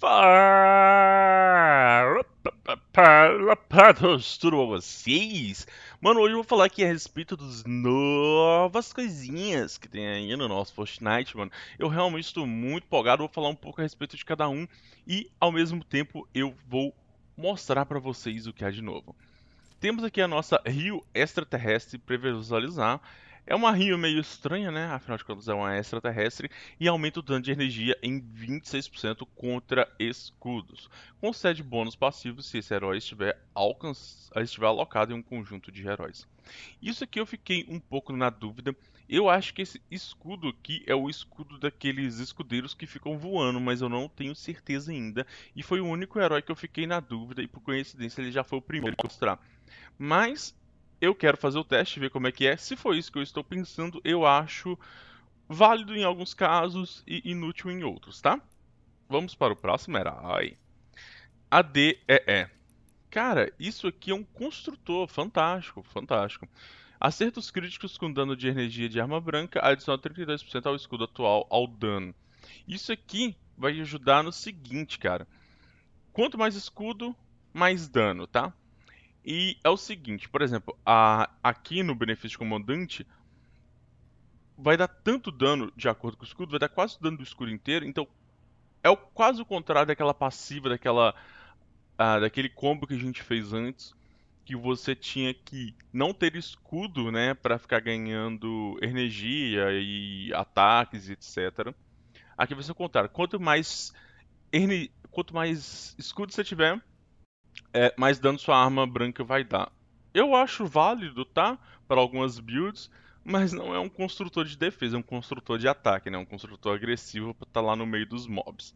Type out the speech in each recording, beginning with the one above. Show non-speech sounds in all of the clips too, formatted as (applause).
Fala, patos, tudo bom vocês? Mano, hoje eu vou falar aqui a respeito das novas coisinhas que tem aí no nosso Fortnite, mano. Eu realmente estou muito empolgado, vou falar um pouco a respeito de cada um e, ao mesmo tempo, eu vou mostrar pra vocês o que há de novo. Temos aqui a nossa Rio Extraterrestre para visualizar. É uma rio meio estranha, né? Afinal de contas, é uma extraterrestre e aumenta o dano de energia em 26% contra escudos. Concede bônus passivos se esse herói estiver, alcance... estiver alocado em um conjunto de heróis. Isso aqui eu fiquei um pouco na dúvida. Eu acho que esse escudo aqui é o escudo daqueles escudeiros que ficam voando, mas eu não tenho certeza ainda. E foi o único herói que eu fiquei na dúvida, e por coincidência ele já foi o primeiro a mostrar. Mas eu quero fazer o teste, ver como é que é. Se for isso que eu estou pensando, eu acho válido em alguns casos e inútil em outros, tá? Vamos para o próximo, era ai. ADEE. Cara, isso aqui é um construtor, fantástico, fantástico. Acertos críticos com dano de energia de arma branca, adiciona 32% ao escudo atual ao dano. Isso aqui vai ajudar no seguinte, cara. Quanto mais escudo, mais dano, tá? E é o seguinte, por exemplo, a, aqui no benefício comandante vai dar tanto dano de acordo com o escudo, vai dar quase o dano do escudo inteiro, então é o, quase o contrário daquela passiva, daquela ah, daquele combo que a gente fez antes, que você tinha que não ter escudo, né, para ficar ganhando energia e ataques, etc. Aqui você contar, quanto mais quanto mais escudo você tiver, é, mais dano sua arma branca vai dar. Eu acho válido, tá? Para algumas builds, mas não é um construtor de defesa, é um construtor de ataque, né? Um construtor agressivo para estar tá lá no meio dos mobs.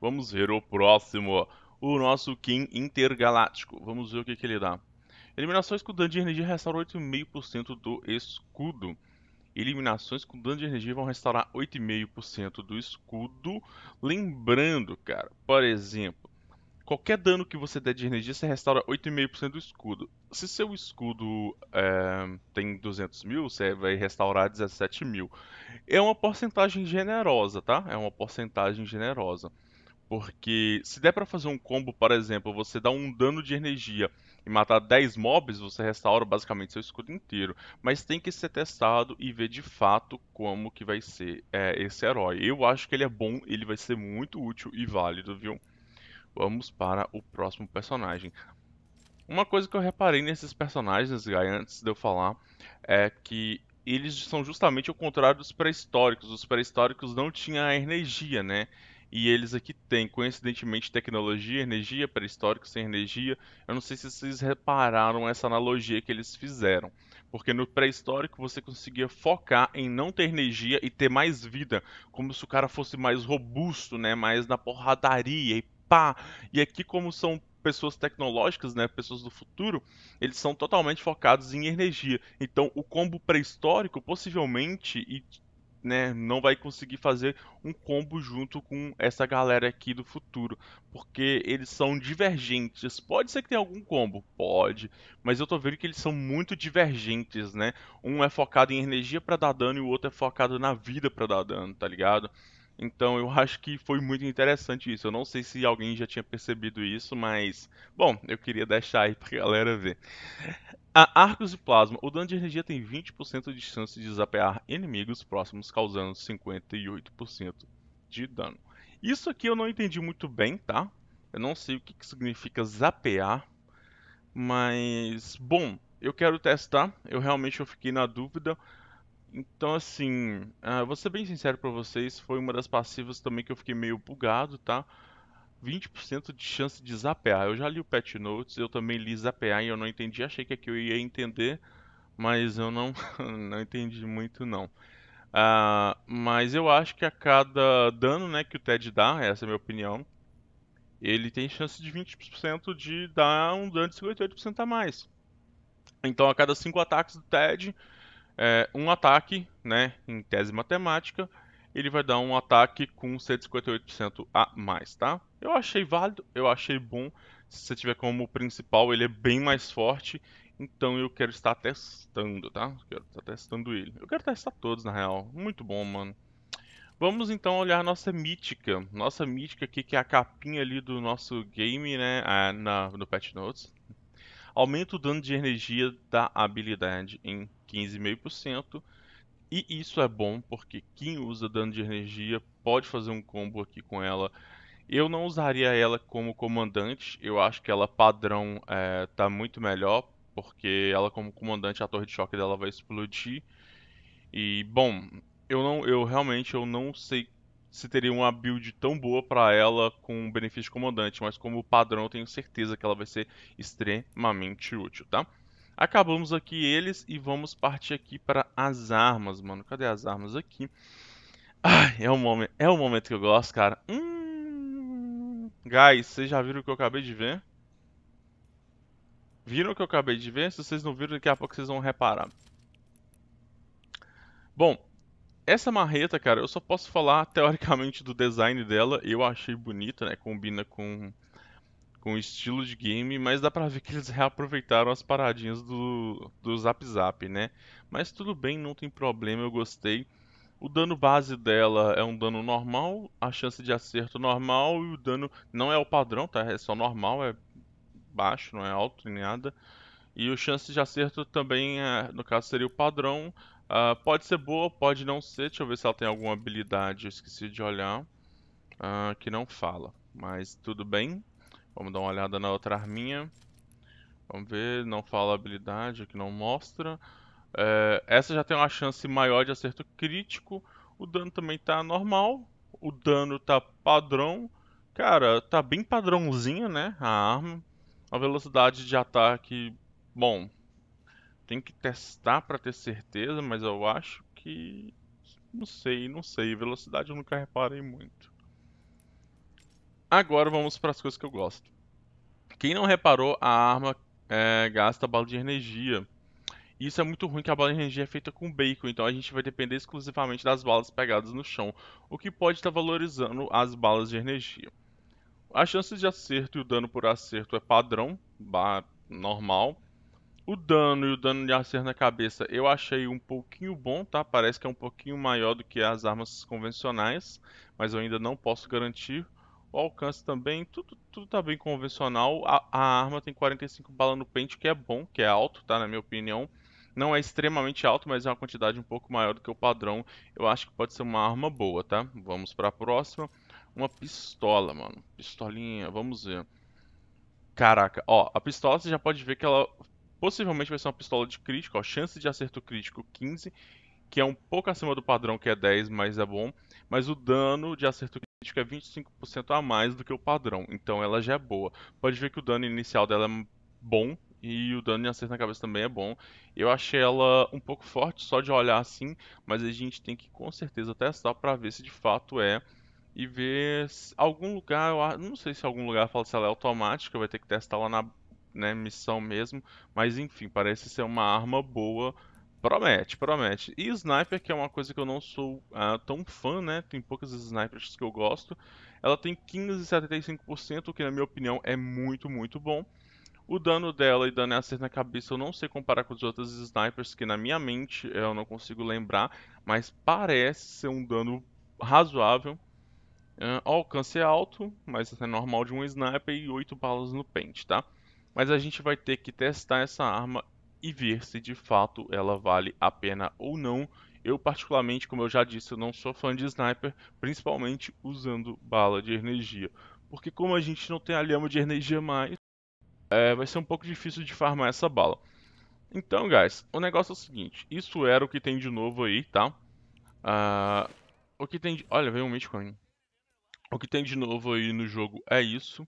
Vamos ver o próximo, o nosso Kim Intergaláctico. Vamos ver o que, que ele dá. Eliminações com dano de energia restauram 8,5% do escudo. Eliminações com dano de energia vão restaurar 8,5% do escudo. Lembrando, cara, por exemplo, Qualquer dano que você der de energia, você restaura 8,5% do escudo. Se seu escudo é, tem 200 mil, você vai restaurar 17 mil. É uma porcentagem generosa, tá? É uma porcentagem generosa. Porque se der para fazer um combo, por exemplo, você dá um dano de energia e matar 10 mobs, você restaura basicamente seu escudo inteiro. Mas tem que ser testado e ver de fato como que vai ser é, esse herói. Eu acho que ele é bom, ele vai ser muito útil e válido, viu? Vamos para o próximo personagem. Uma coisa que eu reparei nesses personagens, Guy, antes de eu falar, é que eles são justamente o contrário dos pré-históricos. Os pré-históricos não tinham energia, né? E eles aqui têm, coincidentemente, tecnologia, energia, pré históricos sem energia. Eu não sei se vocês repararam essa analogia que eles fizeram. Porque no pré-histórico você conseguia focar em não ter energia e ter mais vida, como se o cara fosse mais robusto, né? Mais na porradaria e pá. E aqui, como são pessoas tecnológicas, né, pessoas do futuro, eles são totalmente focados em energia. Então, o combo pré-histórico possivelmente e né, não vai conseguir fazer um combo junto com essa galera aqui do futuro, porque eles são divergentes. Pode ser que tenha algum combo, pode, mas eu tô vendo que eles são muito divergentes, né? Um é focado em energia para dar dano e o outro é focado na vida para dar dano, tá ligado? Então eu (laughs) acho que foi muito interessante isso. Eu não sei se alguém já tinha percebido isso, mas bom, eu queria deixar aí pra (laughs) galera ver. A Arcos e Plasma. O dano de energia tem 20% de chance de desapear inimigos próximos, causando 58% de dano. Isso aqui eu não entendi muito bem, tá? Eu não sei o que, que significa zapear, mas bom, eu quero testar. Eu realmente eu fiquei na dúvida. Então, assim, uh, vou ser bem sincero pra vocês, foi uma das passivas também que eu fiquei meio bugado, tá? 20% de chance de zapear. Eu já li o patch notes, eu também li zapear e eu não entendi, achei que aqui eu ia entender, mas eu não, (laughs) não entendi muito não. Uh, mas eu acho que a cada dano né, que o Ted dá, essa é a minha opinião, ele tem chance de 20% de dar um dano de 58% a mais. Então a cada 5 ataques do Ted, é, um ataque, né, em tese matemática, ele vai dar um ataque com 158% a mais, tá? Eu achei válido, eu achei bom. Se você tiver como principal, ele é bem mais forte. Então eu quero estar testando, tá? Quero estar testando ele. Eu quero testar todos, na real. Muito bom, mano. Vamos então olhar nossa mítica. Nossa mítica aqui, que é a capinha ali do nosso game, né? Ah, na, no Patch Notes aumenta o dano de energia da habilidade em 15,5%. E isso é bom porque quem usa dano de energia pode fazer um combo aqui com ela. Eu não usaria ela como comandante, eu acho que ela padrão é, tá muito melhor, porque ela como comandante a torre de choque dela vai explodir. E bom, eu não eu realmente eu não sei se teria uma build tão boa para ela com benefício comandante, mas como padrão eu tenho certeza que ela vai ser extremamente útil, tá? Acabamos aqui eles e vamos partir aqui para as armas, mano. Cadê as armas aqui? Ai, é o momento, é o momento que eu gosto, cara. Hum... Guys, vocês já viram o que eu acabei de ver? Viram o que eu acabei de ver? Se vocês não viram, daqui a pouco vocês vão reparar. Bom, essa marreta, cara, eu só posso falar (laughs) teoricamente do design dela. Eu achei bonita, né? Combina com com o estilo de game, mas dá pra ver que eles reaproveitaram as paradinhas do, do Zap Zap, né? Mas tudo bem, não tem problema, eu gostei. O dano base dela é um dano normal, a chance de acerto normal e o dano não é o padrão, tá? É só normal, é baixo, não é alto nem nada. E o chance de acerto também, é, no caso, seria o padrão. Uh, pode ser boa, pode não ser. Deixa eu ver se ela tem alguma habilidade. Eu esqueci de olhar. Uh, que não fala. Mas tudo bem. Vamos dar uma olhada na outra arminha. Vamos ver. Não fala habilidade, que não mostra. Uh, essa já tem uma chance maior de acerto crítico. O dano também está normal. O dano tá padrão. Cara, tá bem padrãozinho, né? A arma. A velocidade de ataque, bom, tem que testar para ter certeza, mas eu acho que. Não sei, não sei. Velocidade eu nunca reparei muito. Agora vamos para as coisas que eu gosto. Quem não reparou, a arma é, gasta bala de energia. Isso é muito ruim que a bala de energia é feita com bacon, então a gente vai depender exclusivamente das balas pegadas no chão, o que pode estar tá valorizando as balas de energia. A chance de acerto e o dano por acerto é padrão, normal, o dano e o dano de acerto na cabeça eu achei um pouquinho bom, tá? Parece que é um pouquinho maior do que as armas convencionais, mas eu ainda não posso garantir. O alcance também, tudo, tudo tá bem convencional. A, a arma tem 45 balas no pente, que é bom, que é alto, tá? Na minha opinião. Não é extremamente alto, mas é uma quantidade um pouco maior do que o padrão. Eu acho que pode ser uma arma boa, tá? Vamos pra próxima. Uma pistola, mano. Pistolinha, vamos ver. Caraca, ó, a pistola você já pode ver que ela Possivelmente vai ser uma pistola de crítico, ó, chance de acerto crítico 15, que é um pouco acima do padrão, que é 10, mas é bom. Mas o dano de acerto crítico é 25% a mais do que o padrão, então ela já é boa. Pode ver que o dano inicial dela é bom, e o dano de acerto na cabeça também é bom. Eu achei ela um pouco forte só de olhar assim, mas a gente tem que com certeza testar para ver se de fato é. E ver se algum lugar, eu não sei se algum lugar fala se ela é automática, vai ter que testar lá na né, missão mesmo, mas enfim, parece ser uma arma boa. Promete, promete. E sniper, que é uma coisa que eu não sou ah, tão fã, né? Tem poucas snipers que eu gosto. Ela tem 15,75%, o que na minha opinião é muito, muito bom. O dano dela e dano é acerto na cabeça eu não sei comparar com os outros snipers, que na minha mente eu não consigo lembrar, mas parece ser um dano razoável. Uh, alcance é alto, mas é normal de um sniper e 8 balas no pente, tá? mas a gente vai ter que testar essa arma e ver se de fato ela vale a pena ou não. Eu particularmente, como eu já disse, eu não sou fã de sniper, principalmente usando bala de energia, porque como a gente não tem a lhama de energia mais, é, vai ser um pouco difícil de farmar essa bala. Então, guys, o negócio é o seguinte, isso era o que tem de novo aí, tá? Uh, o que tem de... Olha, veio um Bitcoin. O que tem de novo aí no jogo é isso.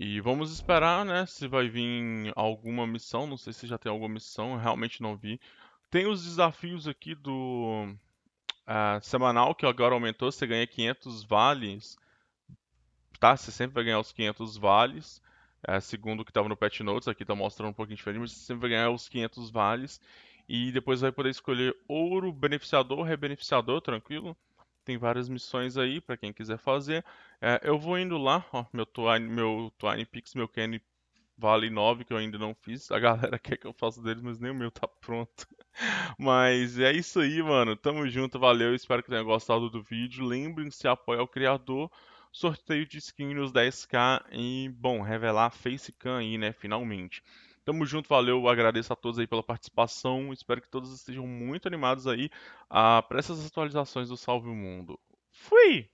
E vamos esperar, né, se vai vir alguma missão, não sei se já tem alguma missão, realmente não vi. Tem os desafios aqui do uh, semanal, que agora aumentou, você ganha 500 vales, tá? Você sempre vai ganhar os 500 vales, uh, segundo o que estava no Pet Notes, aqui está mostrando um pouquinho diferente, mas você sempre vai ganhar os 500 vales. E depois vai poder escolher ouro, beneficiador, rebeneficiador, tranquilo? tem várias missões aí para quem quiser fazer. É, eu vou indo lá, ó, meu Twine, meu Twine Pix, meu Kenny vale 9 que eu ainda não fiz. A galera (laughs) quer que eu faça deles, mas nem o meu tá pronto. (laughs) mas é isso aí, mano. Tamo junto, valeu. Espero que tenha gostado do vídeo. Lembrem-se, apoia o criador. Sorteio de skin nos 10k e, bom, revelar a Facecam aí, né, finalmente. Tamo junto, valeu. Agradeço a todos aí pela participação. Espero que todos estejam muito animados aí uh, ah, para essas atualizações do Salve o Mundo. Fui!